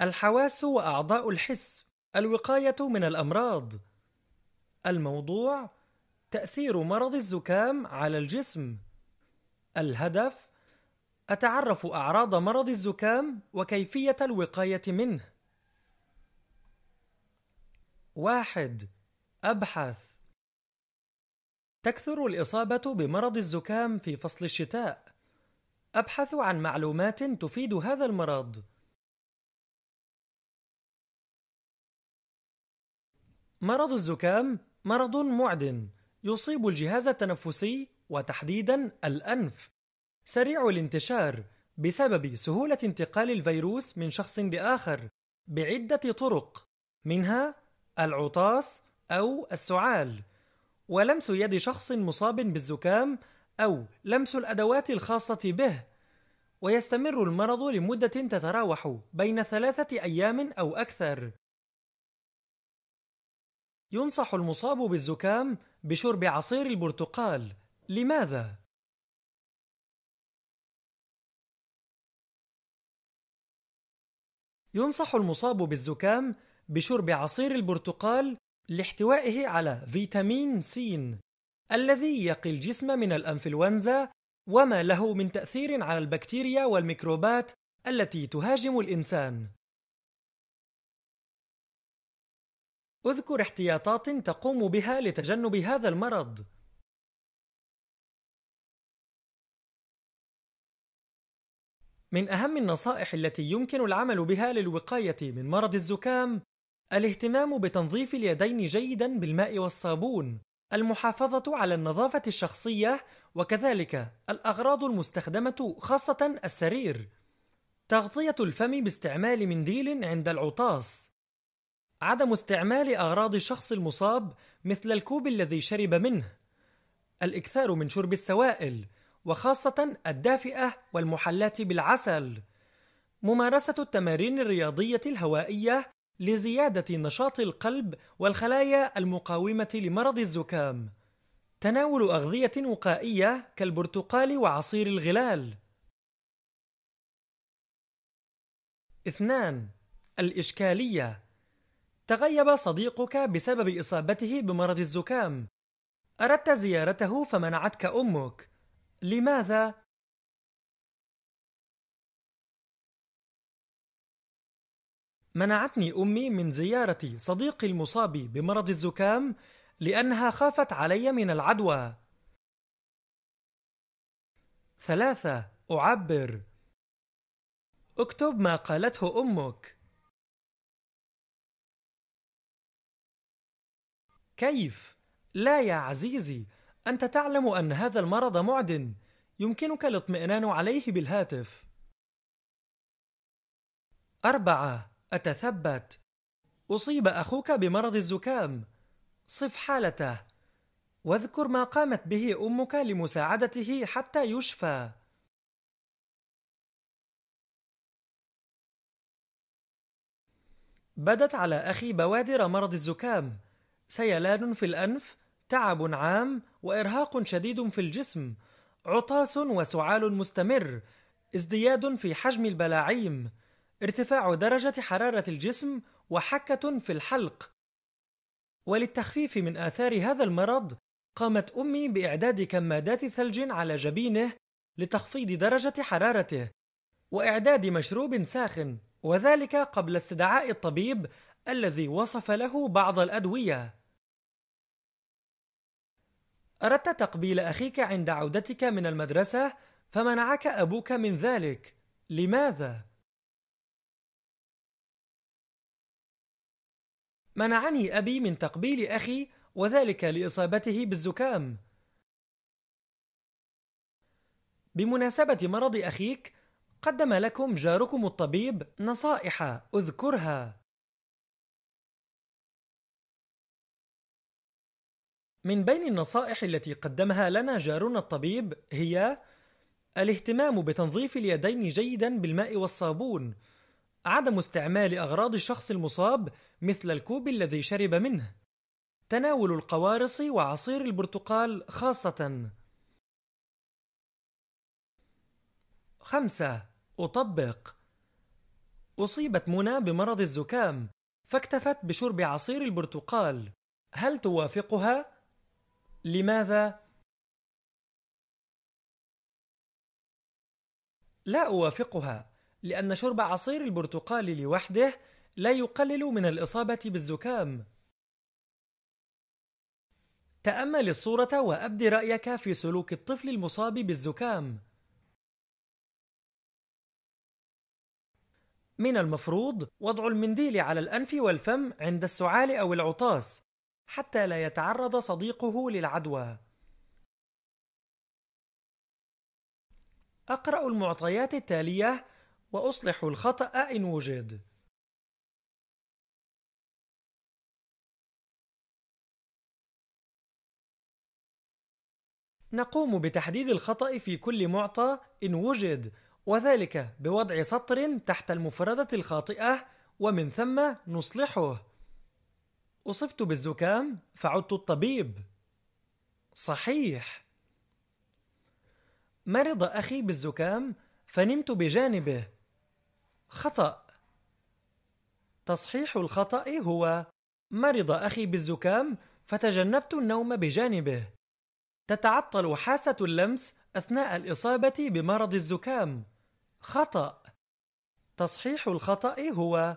الحواس وأعضاء الحس الوقاية من الأمراض الموضوع تأثير مرض الزكام على الجسم الهدف أتعرف أعراض مرض الزكام وكيفية الوقاية منه واحد أبحث تكثر الإصابة بمرض الزكام في فصل الشتاء أبحث عن معلومات تفيد هذا المرض مرض الزكام مرض معدن يصيب الجهاز التنفسي وتحديدا الأنف سريع الانتشار بسبب سهولة انتقال الفيروس من شخص لآخر بعدة طرق منها العطاس أو السعال ولمس يد شخص مصاب بالزكام أو لمس الأدوات الخاصة به ويستمر المرض لمدة تتراوح بين ثلاثة أيام أو أكثر ينصح المصاب بالزكام بشرب عصير البرتقال لماذا؟ ينصح المصاب بالزكام بشرب عصير البرتقال لاحتوائه على فيتامين سين الذي يقي الجسم من الأنفلونزا وما له من تأثير على البكتيريا والميكروبات التي تهاجم الإنسان اذكر احتياطات تقوم بها لتجنب هذا المرض. من أهم النصائح التي يمكن العمل بها للوقاية من مرض الزكام الاهتمام بتنظيف اليدين جيدا بالماء والصابون المحافظة على النظافة الشخصية وكذلك الأغراض المستخدمة خاصة السرير تغطية الفم باستعمال منديل عند العطاس عدم استعمال أغراض الشخص المصاب مثل الكوب الذي شرب منه الإكثار من شرب السوائل وخاصة الدافئة والمحلات بالعسل ممارسة التمارين الرياضية الهوائية لزيادة نشاط القلب والخلايا المقاومة لمرض الزكام تناول أغذية وقائية كالبرتقال وعصير الغلال 2. الإشكالية تغيب صديقك بسبب إصابته بمرض الزكام أردت زيارته فمنعتك أمك لماذا؟ منعتني أمي من زيارة صديقي المصاب بمرض الزكام لأنها خافت علي من العدوى ثلاثة أعبر اكتب ما قالته أمك كيف؟ لا يا عزيزي، أنت تعلم أن هذا المرض معدٍ، يمكنك الاطمئنان عليه بالهاتف. أربعة: أتثبت أصيب أخوك بمرض الزكام، صف حالته، واذكر ما قامت به أمك لمساعدته حتى يشفى. بدت على أخي بوادر مرض الزكام. سيلان في الأنف تعب عام وإرهاق شديد في الجسم عطاس وسعال مستمر ازدياد في حجم البلاعيم ارتفاع درجة حرارة الجسم وحكة في الحلق وللتخفيف من آثار هذا المرض قامت أمي بإعداد كمادات ثلج على جبينه لتخفيض درجة حرارته وإعداد مشروب ساخن وذلك قبل استدعاء الطبيب الذي وصف له بعض الأدوية أردت تقبيل أخيك عند عودتك من المدرسة فمنعك أبوك من ذلك لماذا؟ منعني أبي من تقبيل أخي وذلك لإصابته بالزكام بمناسبة مرض أخيك قدم لكم جاركم الطبيب نصائح اذكرها من بين النصائح التي قدمها لنا جارنا الطبيب هي الاهتمام بتنظيف اليدين جيدا بالماء والصابون عدم استعمال أغراض الشخص المصاب مثل الكوب الذي شرب منه تناول القوارص وعصير البرتقال خاصة خمسة أطبق أصيبت منى بمرض الزكام فاكتفت بشرب عصير البرتقال هل توافقها؟ لماذا؟ لا أوافقها لأن شرب عصير البرتقال لوحده لا يقلل من الإصابة بالزكام تأمل الصورة وأبد رأيك في سلوك الطفل المصاب بالزكام من المفروض وضع المنديل على الأنف والفم عند السعال أو العطاس حتى لا يتعرض صديقه للعدوى. أقرأ المعطيات التالية وأصلح الخطأ إن وجد. نقوم بتحديد الخطأ في كل معطى إن وجد وذلك بوضع سطر تحت المفردة الخاطئة ومن ثم نصلحه أصبت بالزكام فعدت الطبيب صحيح مرض أخي بالزكام فنمت بجانبه خطأ تصحيح الخطأ هو مرض أخي بالزكام فتجنبت النوم بجانبه تتعطل حاسة اللمس أثناء الإصابة بمرض الزكام خطأ تصحيح الخطأ هو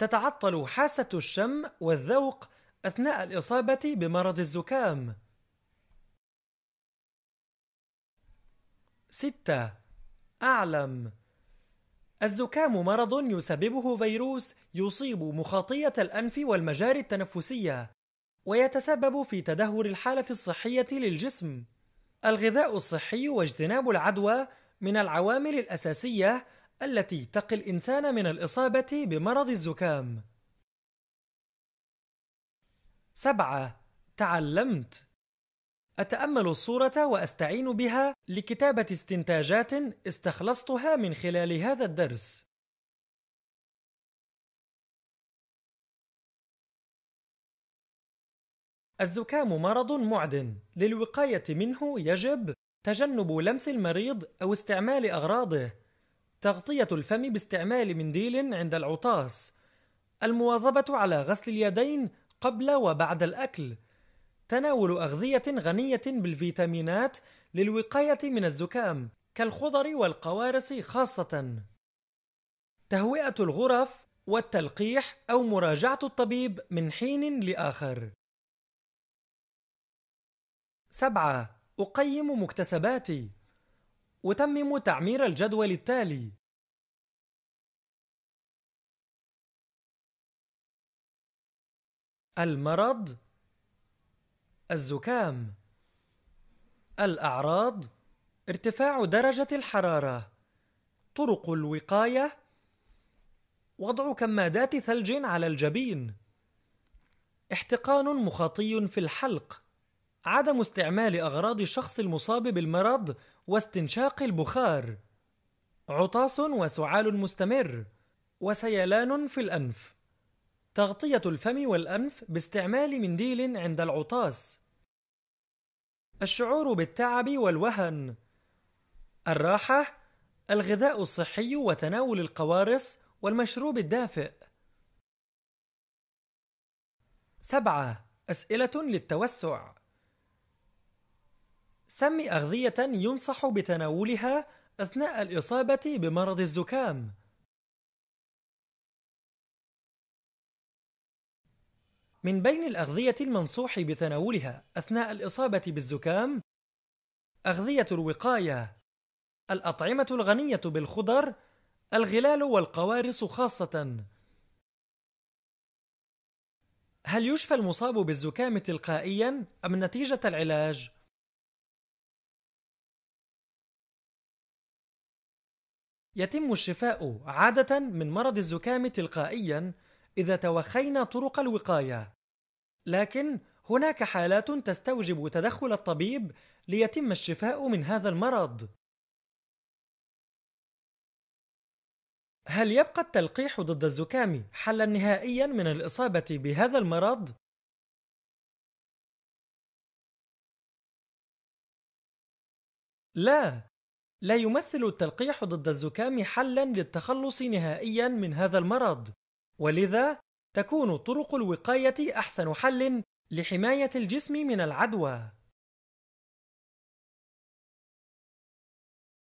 تتعطل حاسة الشم والذوق أثناء الإصابة بمرض الزكام. 6. أعلم الزكام مرض يسببه فيروس يصيب مخاطية الأنف والمجاري التنفسية ويتسبب في تدهور الحالة الصحية للجسم. الغذاء الصحي واجتناب العدوى من العوامل الأساسية التي تقي الإنسان من الإصابة بمرض الزكام سبعة تعلمت أتأمل الصورة وأستعين بها لكتابة استنتاجات استخلصتها من خلال هذا الدرس الزكام مرض معدن للوقاية منه يجب تجنب لمس المريض أو استعمال أغراضه تغطية الفم باستعمال منديل عند العطاس المواظبة على غسل اليدين قبل وبعد الأكل تناول أغذية غنية بالفيتامينات للوقاية من الزكام كالخضر والقوارص خاصة تهوئة الغرف والتلقيح أو مراجعة الطبيب من حين لآخر 7. أقيم مكتسباتي أتمم تعمير الجدول التالي المرض الزكام الأعراض ارتفاع درجة الحرارة طرق الوقاية وضع كمادات ثلج على الجبين احتقان مخاطي في الحلق عدم استعمال أغراض الشخص المصاب بالمرض واستنشاق البخار عطاس وسعال مستمر وسيلان في الأنف تغطية الفم والأنف باستعمال منديل عند العطاس الشعور بالتعب والوهن الراحة الغذاء الصحي وتناول القوارص والمشروب الدافئ 7. أسئلة للتوسع سم أغذية ينصح بتناولها أثناء الإصابة بمرض الزكام. من بين الأغذية المنصوح بتناولها أثناء الإصابة بالزكام أغذية الوقاية الأطعمة الغنية بالخضر الغلال والقوارص خاصة هل يشفى المصاب بالزكام تلقائيا أم نتيجة العلاج؟ يتم الشفاء عادة من مرض الزكام تلقائيا إذا توخينا طرق الوقاية لكن هناك حالات تستوجب تدخل الطبيب ليتم الشفاء من هذا المرض هل يبقى التلقيح ضد الزكام حلا نهائيا من الإصابة بهذا المرض؟ لا لا يمثل التلقيح ضد الزكام حلا للتخلص نهائيا من هذا المرض ولذا تكون طرق الوقاية أحسن حل لحماية الجسم من العدوى